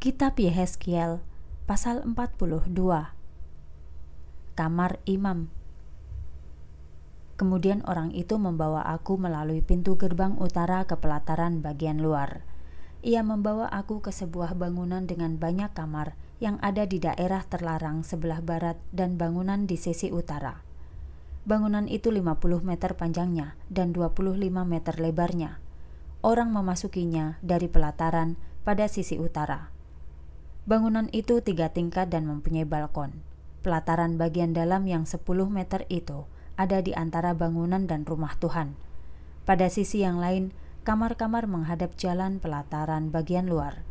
Kitab Yehezkiel pasal 42 Kamar Imam Kemudian orang itu membawa aku melalui pintu gerbang utara ke pelataran bagian luar. Ia membawa aku ke sebuah bangunan dengan banyak kamar yang ada di daerah terlarang sebelah barat dan bangunan di sisi utara. Bangunan itu 50 meter panjangnya dan 25 meter lebarnya. Orang memasukinya dari pelataran pada sisi utara Bangunan itu tiga tingkat dan mempunyai balkon. Pelataran bagian dalam yang 10 meter itu ada di antara bangunan dan rumah Tuhan. Pada sisi yang lain, kamar-kamar menghadap jalan pelataran bagian luar.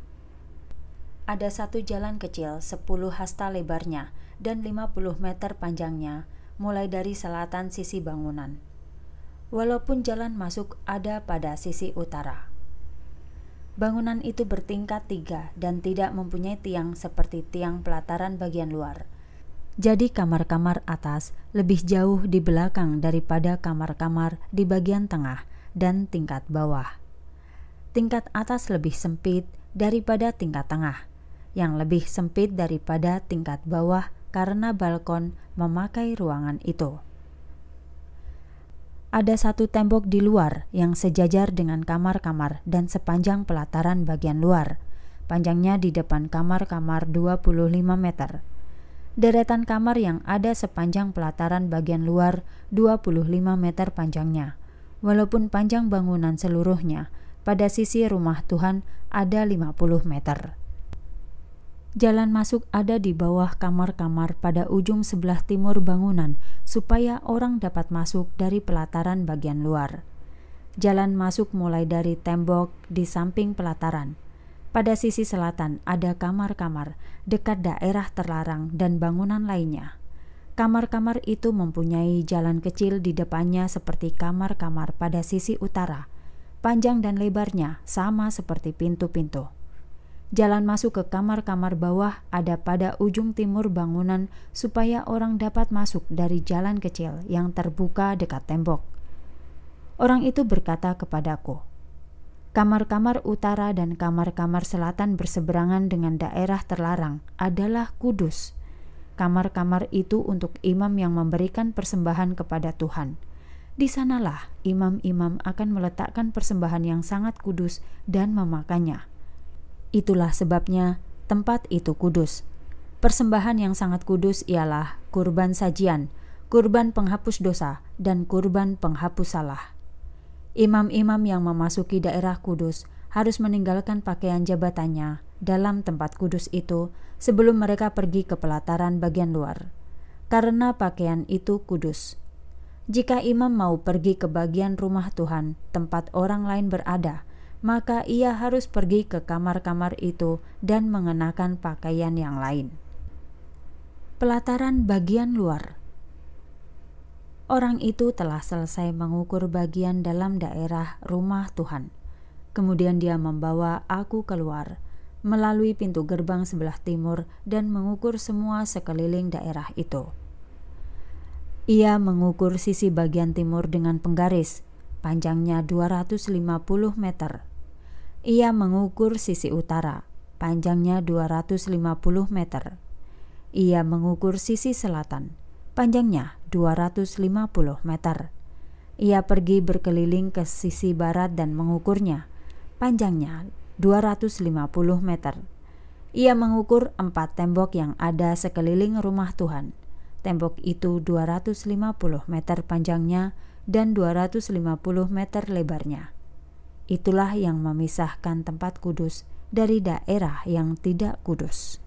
Ada satu jalan kecil 10 hasta lebarnya dan 50 meter panjangnya mulai dari selatan sisi bangunan. Walaupun jalan masuk ada pada sisi utara. Bangunan itu bertingkat tiga dan tidak mempunyai tiang seperti tiang pelataran bagian luar. Jadi kamar-kamar atas lebih jauh di belakang daripada kamar-kamar di bagian tengah dan tingkat bawah. Tingkat atas lebih sempit daripada tingkat tengah, yang lebih sempit daripada tingkat bawah karena balkon memakai ruangan itu ada satu tembok di luar yang sejajar dengan kamar-kamar dan sepanjang pelataran bagian luar. Panjangnya di depan kamar-kamar 25 meter. Deretan kamar yang ada sepanjang pelataran bagian luar 25 meter panjangnya. Walaupun panjang bangunan seluruhnya, pada sisi rumah Tuhan ada 50 meter. Jalan masuk ada di bawah kamar-kamar pada ujung sebelah timur bangunan, supaya orang dapat masuk dari pelataran bagian luar. Jalan masuk mulai dari tembok di samping pelataran. Pada sisi selatan ada kamar-kamar dekat daerah terlarang dan bangunan lainnya. Kamar-kamar itu mempunyai jalan kecil di depannya, seperti kamar-kamar pada sisi utara. Panjang dan lebarnya sama seperti pintu-pintu. Jalan masuk ke kamar-kamar bawah ada pada ujung timur bangunan supaya orang dapat masuk dari jalan kecil yang terbuka dekat tembok. Orang itu berkata kepadaku, "Kamar-kamar utara dan kamar-kamar selatan berseberangan dengan daerah terlarang adalah kudus. Kamar-kamar itu untuk imam yang memberikan persembahan kepada Tuhan." Di sanalah imam-imam akan meletakkan persembahan yang sangat kudus dan memakannya. Itulah sebabnya tempat itu kudus. Persembahan yang sangat kudus ialah kurban sajian, kurban penghapus dosa, dan kurban penghapus salah. Imam-imam yang memasuki daerah kudus harus meninggalkan pakaian jabatannya dalam tempat kudus itu sebelum mereka pergi ke pelataran bagian luar, karena pakaian itu kudus. Jika imam mau pergi ke bagian rumah Tuhan, tempat orang lain berada, maka ia harus pergi ke kamar-kamar itu dan mengenakan pakaian yang lain. Pelataran bagian luar Orang itu telah selesai mengukur bagian dalam daerah rumah Tuhan. Kemudian dia membawa aku keluar melalui pintu gerbang sebelah timur dan mengukur semua sekeliling daerah itu. Ia mengukur sisi bagian timur dengan penggaris, panjangnya 250 meter ia mengukur sisi utara, panjangnya 250 meter. Ia mengukur sisi selatan, panjangnya 250 meter. Ia pergi berkeliling ke sisi barat dan mengukurnya, panjangnya 250 meter. Ia mengukur empat tembok yang ada sekeliling rumah Tuhan. Tembok itu 250 meter panjangnya dan 250 meter lebarnya. Itulah yang memisahkan tempat kudus dari daerah yang tidak kudus.